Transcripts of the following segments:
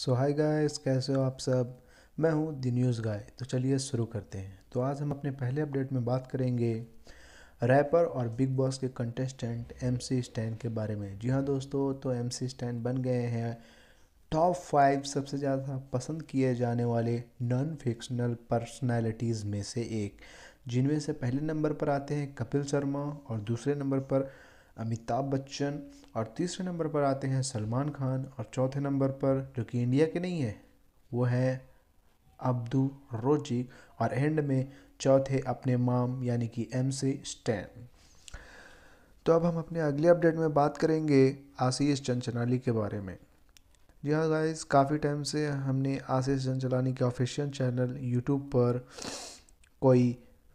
सो hi guys कैसे हो आप सब मैं हूँ दी न्यूज़ गाय तो चलिए शुरू करते हैं तो आज हम अपने पहले अपडेट में बात करेंगे रैपर और बिग बॉस के कंटेस्टेंट एम सी स्टैन के बारे में जी हाँ दोस्तों तो एम सी स्टैन बन गए हैं टॉप फाइव सबसे ज़्यादा पसंद किए जाने वाले नॉन फिक्शनल पर्सनैलिटीज़ में से एक जिनमें से पहले नंबर पर आते हैं कपिल शर्मा और दूसरे नंबर पर अमिताभ बच्चन और तीसरे नंबर पर आते हैं सलमान खान और चौथे नंबर पर जो कि इंडिया के नहीं है वो है अब्दू रोजी और एंड में चौथे अपने माम यानी कि एम सी स्टैन तो अब हम अपने अगले अपडेट में बात करेंगे आशीष चंचनाली के बारे में जी हाँ गाइस काफ़ी टाइम से हमने आशीष चंचलानी के ऑफिशियल चैनल यूट्यूब पर कोई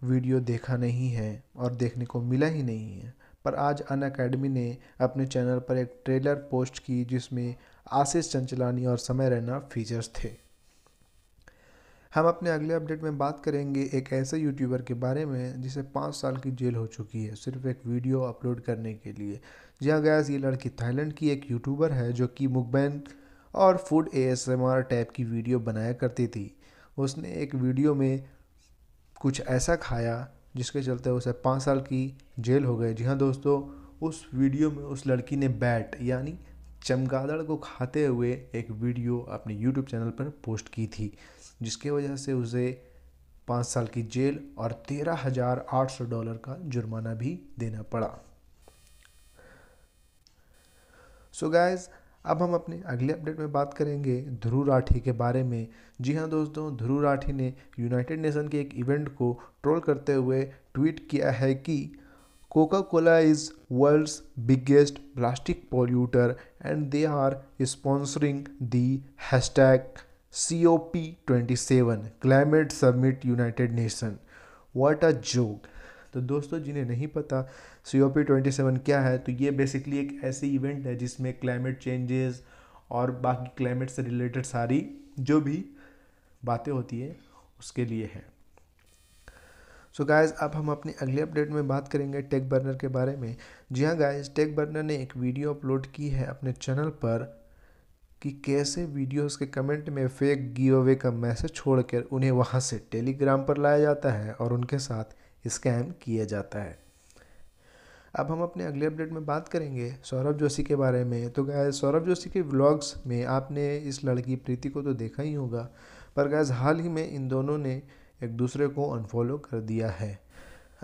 वीडियो देखा नहीं है और देखने को मिला ही नहीं है पर आज अन अकेडमी ने अपने चैनल पर एक ट्रेलर पोस्ट की जिसमें आशीष चंचलानी और समय रैना फीचर्स थे हम अपने अगले अपडेट में बात करेंगे एक ऐसे यूट्यूबर के बारे में जिसे पाँच साल की जेल हो चुकी है सिर्फ एक वीडियो अपलोड करने के लिए जी हाँ गैस ये लड़की थाईलैंड की एक यूट्यूबर है जो कि मुकबैन और फूड ए टाइप की वीडियो बनाया करती थी उसने एक वीडियो में कुछ ऐसा खाया जिसके चलते उसे पाँच साल की जेल हो गई जी हाँ दोस्तों उस वीडियो में उस लड़की ने बैट यानी चमगादड़ को खाते हुए एक वीडियो अपने यूट्यूब चैनल पर पोस्ट की थी जिसके वजह से उसे पाँच साल की जेल और तेरह हज़ार आठ सौ डॉलर का जुर्माना भी देना पड़ा सो so गाइज़ अब हम अपने अगले अपडेट में बात करेंगे ध्रुव राठी के बारे में जी हाँ दोस्तों ध्रुव राठी ने यूनाइटेड नेशन के एक इवेंट को ट्रोल करते हुए ट्वीट किया है कि Coca Cola is world's biggest plastic polluter and they are sponsoring the hashtag C O P twenty seven climate summit United Nation what a joke तो दोस्तों जिन्हें नहीं पता C O P twenty seven क्या है तो ये बेसिकली एक ऐसी इवेंट है जिसमें क्लाइमेट चेंजेस और बाकी क्लाइमेट से रिलेटेड सारी जो भी बातें होती है उसके लिए है सो so गाइस अब हम अपनी अगली अपडेट में बात करेंगे टेक बर्नर के बारे में जी हाँ गाइस टेक बर्नर ने एक वीडियो अपलोड की है अपने चैनल पर कि कैसे वीडियोस के कमेंट में फेक गिव अवे का मैसेज छोड़कर उन्हें वहाँ से टेलीग्राम पर लाया जाता है और उनके साथ स्कैम किया जाता है अब हम अपने अगले अपडेट में बात करेंगे सौरभ जोशी के बारे में तो गैज सौरभ जोशी के व्लॉग्स में आपने इस लड़की प्रीति को तो देखा ही होगा पर गैज हाल ही में इन दोनों ने एक दूसरे को अनफॉलो कर दिया है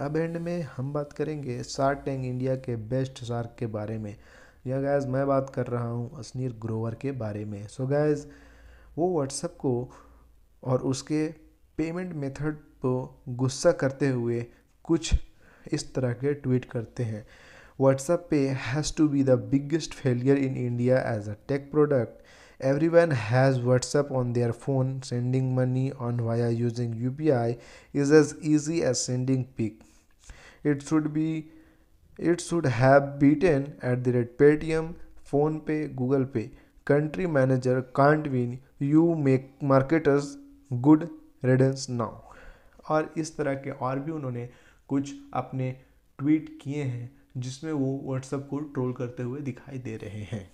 अब एंड में हम बात करेंगे शार्क टैंक इंडिया के बेस्ट शार्क के बारे में या गैज़ मैं बात कर रहा हूँ असनीर ग्रोवर के बारे में सो गैज़ वो व्हाट्सएप को और उसके पेमेंट मेथड को गुस्सा करते हुए कुछ इस तरह के ट्वीट करते हैं WhatsApp Pay has to be the biggest failure in India as a tech product everyone has WhatsApp on their phone sending money on via using U P I is as easy as sending pic it should be it should have beaten at the rate Paytm PhonePe Google Pay country manager can't win you make marketers good riddance now और इस तरह के और भी उन्होंने कुछ अपने tweet किए हैं जिसमें वो व्हाट्सएप को ट्रोल करते हुए दिखाई दे रहे हैं